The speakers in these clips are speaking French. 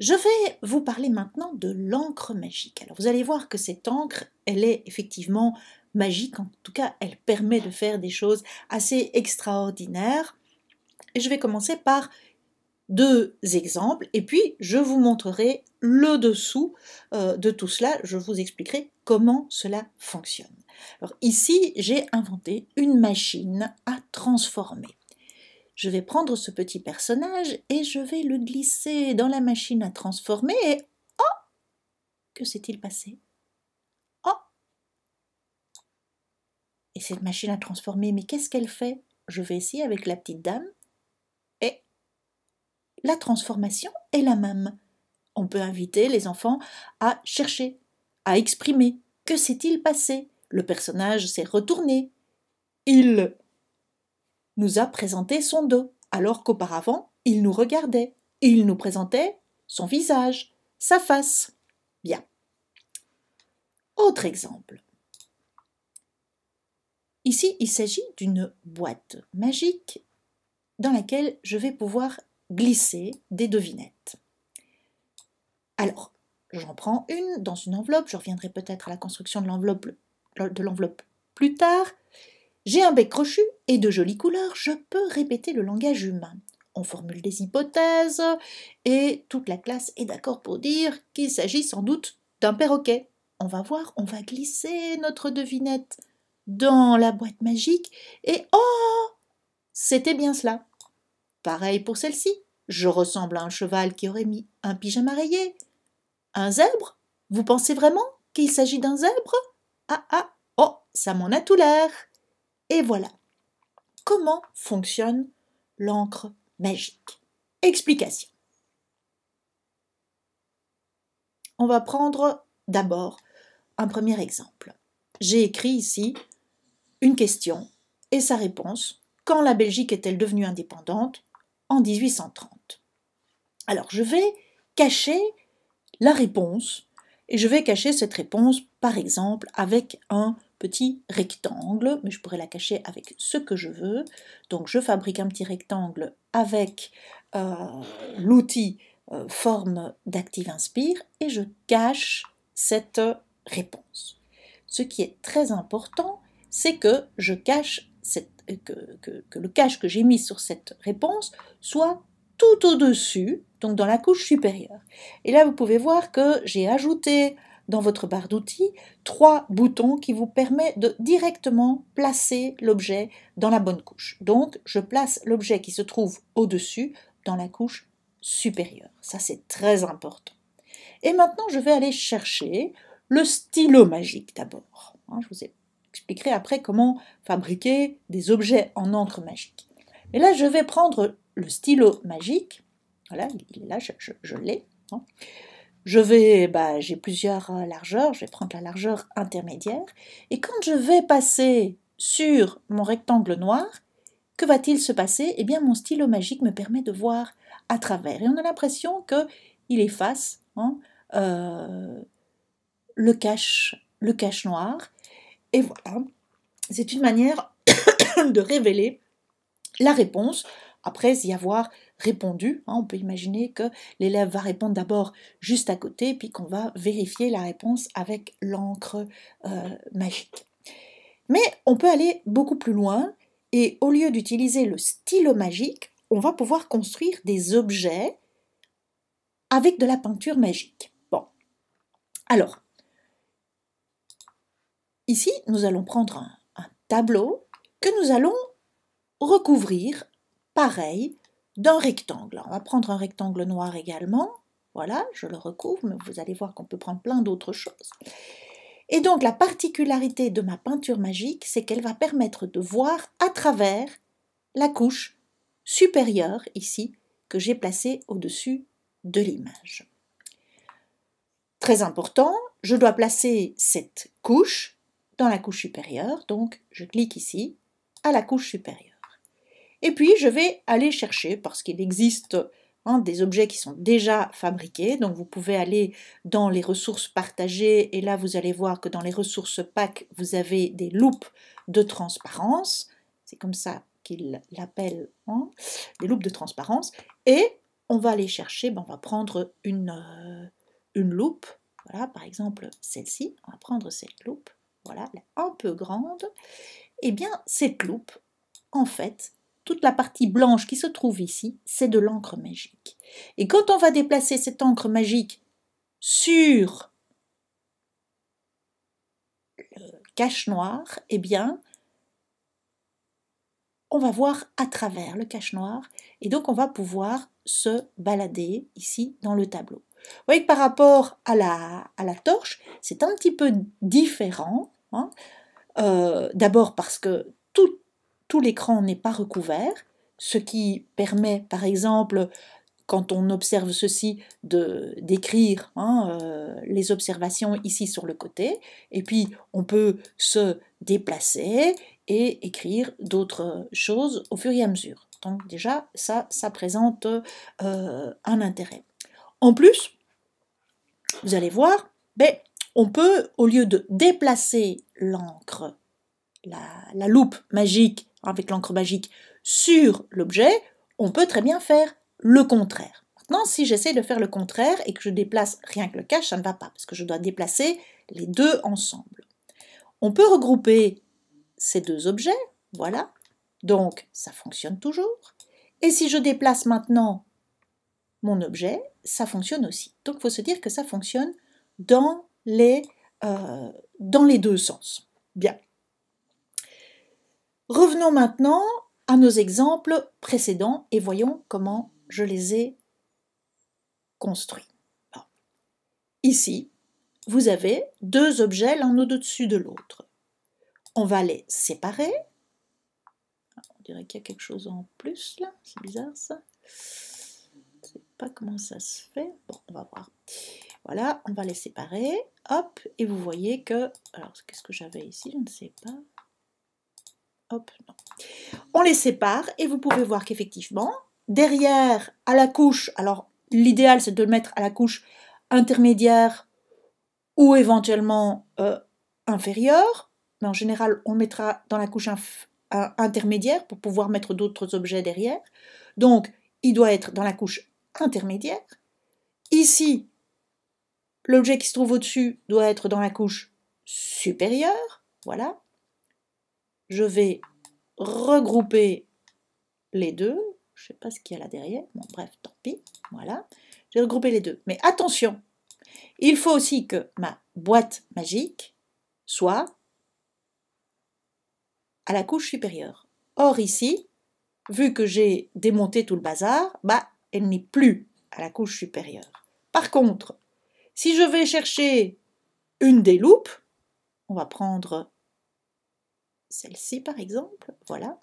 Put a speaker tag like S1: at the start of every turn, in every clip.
S1: Je vais vous parler maintenant de l'encre magique. Alors vous allez voir que cette encre, elle est effectivement magique, en tout cas elle permet de faire des choses assez extraordinaires. Et je vais commencer par deux exemples et puis je vous montrerai le dessous euh, de tout cela, je vous expliquerai comment cela fonctionne. Alors ici, j'ai inventé une machine à transformer. Je vais prendre ce petit personnage et je vais le glisser dans la machine à transformer et oh Que s'est-il passé Oh Et cette machine à transformer, mais qu'est-ce qu'elle fait Je vais essayer avec la petite dame et la transformation est la même. On peut inviter les enfants à chercher, à exprimer. Que s'est-il passé Le personnage s'est retourné. Il nous a présenté son dos, alors qu'auparavant, il nous regardait il nous présentait son visage, sa face. Bien. Autre exemple. Ici, il s'agit d'une boîte magique dans laquelle je vais pouvoir glisser des devinettes. Alors, j'en prends une dans une enveloppe, je reviendrai peut-être à la construction de l'enveloppe plus tard. J'ai un bec crochu et de jolies couleurs, je peux répéter le langage humain. On formule des hypothèses et toute la classe est d'accord pour dire qu'il s'agit sans doute d'un perroquet. On va voir, on va glisser notre devinette dans la boîte magique et oh C'était bien cela. Pareil pour celle-ci. Je ressemble à un cheval qui aurait mis un pyjama rayé. Un zèbre Vous pensez vraiment qu'il s'agit d'un zèbre Ah ah Oh, ça m'en a tout l'air. Et voilà comment fonctionne l'encre magique. Explication. On va prendre d'abord un premier exemple. J'ai écrit ici une question et sa réponse. Quand la Belgique est-elle devenue indépendante En 1830. Alors je vais cacher la réponse et je vais cacher cette réponse par exemple avec un petit rectangle, mais je pourrais la cacher avec ce que je veux. Donc je fabrique un petit rectangle avec euh, l'outil euh, forme d'active inspire et je cache cette réponse. Ce qui est très important, c'est que je cache que le cache que j'ai mis sur cette réponse soit tout au-dessus, donc dans la couche supérieure. Et là, vous pouvez voir que j'ai ajouté dans votre barre d'outils trois boutons qui vous permettent de directement placer l'objet dans la bonne couche. Donc, je place l'objet qui se trouve au-dessus dans la couche supérieure. Ça, c'est très important. Et maintenant, je vais aller chercher le stylo magique d'abord. Hein, je vous expliquerai après comment fabriquer des objets en encre magique. Et là, je vais prendre le stylo magique. Voilà, il est là, je, je l'ai. Hein je vais, bah, j'ai plusieurs euh, largeurs, je vais prendre la largeur intermédiaire, et quand je vais passer sur mon rectangle noir, que va-t-il se passer Eh bien, mon stylo magique me permet de voir à travers, et on a l'impression que il efface hein, euh, le cache, le cache noir, et voilà, c'est une manière de révéler la réponse après y avoir répondu. Hein. on peut imaginer que l'élève va répondre d'abord juste à côté, puis qu'on va vérifier la réponse avec l'encre euh, magique. Mais on peut aller beaucoup plus loin et au lieu d'utiliser le stylo magique, on va pouvoir construire des objets avec de la peinture magique. Bon, alors, ici, nous allons prendre un tableau que nous allons recouvrir pareil, d'un rectangle. On va prendre un rectangle noir également. Voilà, je le recouvre, mais vous allez voir qu'on peut prendre plein d'autres choses. Et donc la particularité de ma peinture magique, c'est qu'elle va permettre de voir à travers la couche supérieure, ici, que j'ai placée au-dessus de l'image. Très important, je dois placer cette couche dans la couche supérieure, donc je clique ici à la couche supérieure. Et puis, je vais aller chercher, parce qu'il existe hein, des objets qui sont déjà fabriqués, donc vous pouvez aller dans les ressources partagées, et là, vous allez voir que dans les ressources pack, vous avez des loupes de transparence, c'est comme ça qu'ils l'appellent, hein, des loupes de transparence, et on va aller chercher, ben, on va prendre une, euh, une loupe, voilà, par exemple celle-ci, on va prendre cette loupe, voilà, un peu grande, et eh bien cette loupe, en fait, toute la partie blanche qui se trouve ici, c'est de l'encre magique. Et quand on va déplacer cette encre magique sur le cache noir, eh bien, on va voir à travers le cache noir et donc on va pouvoir se balader ici dans le tableau. Vous voyez que par rapport à la, à la torche, c'est un petit peu différent. Hein. Euh, d'abord parce que toute tout l'écran n'est pas recouvert, ce qui permet par exemple quand on observe ceci, de d'écrire hein, euh, les observations ici sur le côté, et puis on peut se déplacer et écrire d'autres choses au fur et à mesure. Donc déjà, ça, ça présente euh, un intérêt. En plus, vous allez voir, ben, on peut, au lieu de déplacer l'encre, la loupe magique avec l'encre magique sur l'objet, on peut très bien faire le contraire. Maintenant, si j'essaie de faire le contraire et que je déplace rien que le cache, ça ne va pas, parce que je dois déplacer les deux ensemble. On peut regrouper ces deux objets, voilà, donc ça fonctionne toujours. Et si je déplace maintenant mon objet, ça fonctionne aussi. Donc il faut se dire que ça fonctionne dans les, euh, dans les deux sens. Bien. Revenons maintenant à nos exemples précédents et voyons comment je les ai construits. ici, vous avez deux objets l'un au-dessus de l'autre. On va les séparer. On dirait qu'il y a quelque chose en plus là, c'est bizarre ça. Je ne sais pas comment ça se fait. Bon, on va voir. Voilà, on va les séparer. Hop, et vous voyez que... Alors, qu'est-ce que j'avais ici Je ne sais pas. On les sépare et vous pouvez voir qu'effectivement, derrière, à la couche, alors l'idéal c'est de le mettre à la couche intermédiaire ou éventuellement euh, inférieure, mais en général on mettra dans la couche euh, intermédiaire pour pouvoir mettre d'autres objets derrière. Donc il doit être dans la couche intermédiaire. Ici, l'objet qui se trouve au-dessus doit être dans la couche supérieure, voilà je vais regrouper les deux. Je ne sais pas ce qu'il y a là derrière. Bon, bref, tant pis. Voilà. J'ai regroupé les deux. Mais attention, il faut aussi que ma boîte magique soit à la couche supérieure. Or ici, vu que j'ai démonté tout le bazar, bah, elle n'est plus à la couche supérieure. Par contre, si je vais chercher une des loupes, on va prendre celle-ci par exemple, voilà,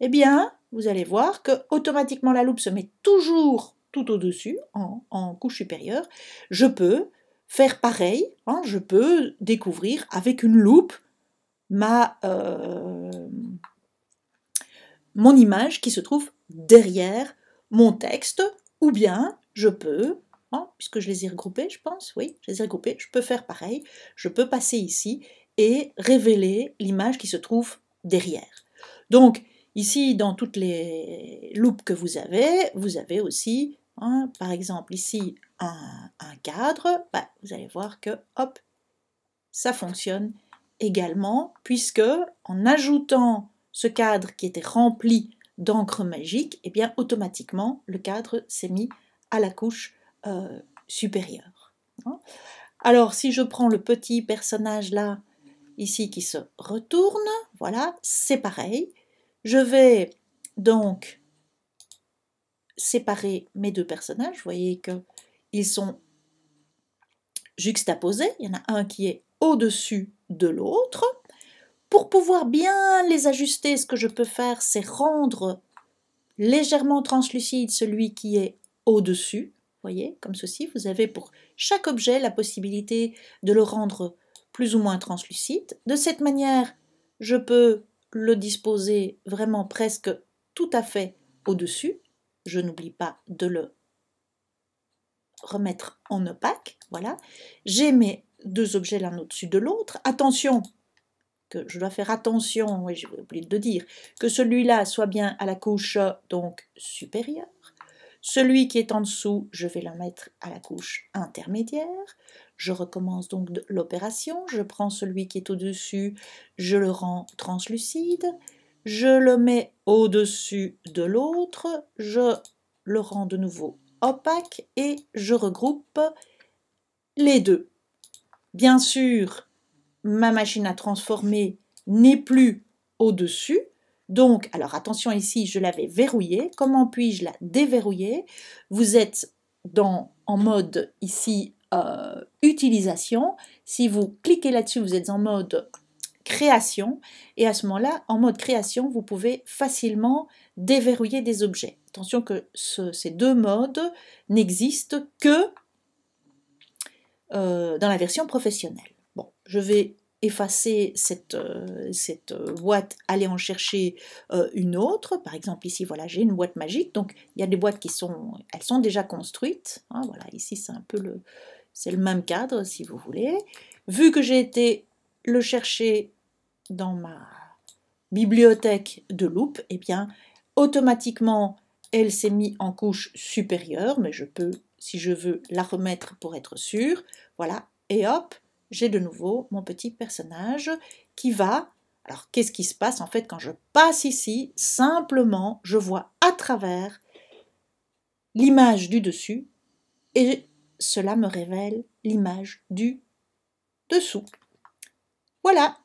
S1: eh bien, vous allez voir que automatiquement la loupe se met toujours tout au-dessus, en, en, couche supérieure. Je peux faire pareil, hein, je peux découvrir avec une loupe ma, euh, mon image qui se trouve derrière mon texte, ou bien je peux, hein, puisque je les ai regroupés, je pense, oui, je les ai regroupés, je peux faire pareil, je peux passer ici et révéler l'image qui se trouve derrière. Donc, ici, dans toutes les loupes que vous avez, vous avez aussi, hein, par exemple, ici, un, cadre. Bah, vous allez voir que, hop, ça fonctionne également, puisque en ajoutant ce cadre qui était rempli d'encre magique, eh bien, automatiquement, le cadre s'est mis à la couche euh, supérieure. Hein. Alors, si je prends le petit personnage là, ici qui se retourne. Voilà, c'est pareil. Je vais donc séparer mes deux personnages. Vous voyez qu'ils sont juxtaposés. Il y en a un qui est au-dessus de l'autre. Pour pouvoir bien les ajuster, ce que je peux faire, c'est rendre légèrement translucide celui qui est au-dessus. Vous voyez, comme ceci, vous avez pour chaque objet la possibilité de le rendre plus ou moins translucide. De cette manière, je peux le disposer vraiment presque tout à fait au-dessus. Je n'oublie pas de le remettre en opaque. Voilà. J'ai mes deux objets l'un au-dessus de l'autre. Attention, que je dois faire attention, oui, j'ai oublié de dire, que celui-là soit bien à la couche donc supérieure. Celui qui est en dessous, je vais le mettre à la couche intermédiaire. Je recommence donc l'opération, je prends celui qui est au-dessus, je le rends translucide, je le mets au-dessus de l'autre, je le rends de nouveau opaque et je regroupe les deux. Bien sûr, ma machine à transformer n'est plus au-dessus. Donc, alors attention ici, je l'avais verrouillée. Comment puis-je la déverrouiller Vous êtes dans, en mode ici euh, utilisation. Si vous cliquez là-dessus, vous êtes en mode création et à ce moment-là, en mode création, vous pouvez facilement déverrouiller des objets. Attention que ces deux modes n'existent que euh, dans la version professionnelle. Bon, je vais effacer cette, euh, cette boîte, aller en chercher une autre. Par exemple, ici, voilà, j'ai une boîte magique. Donc, il y a des boîtes qui sont, elles sont déjà construites. Hein. voilà, ici, c'est un peu le, c'est le même cadre si vous voulez. Vu que j'ai été le chercher dans ma bibliothèque de loupe, eh bien, automatiquement, elle s'est mise en couche supérieure, mais je peux, si je veux, la remettre pour être sûre. Voilà, et hop, j'ai de nouveau mon petit personnage qui va... Alors, qu'est-ce qui se passe en fait quand je passe ici Simplement, je vois à travers l'image du dessus et cela me révèle l'image du dessous. Voilà,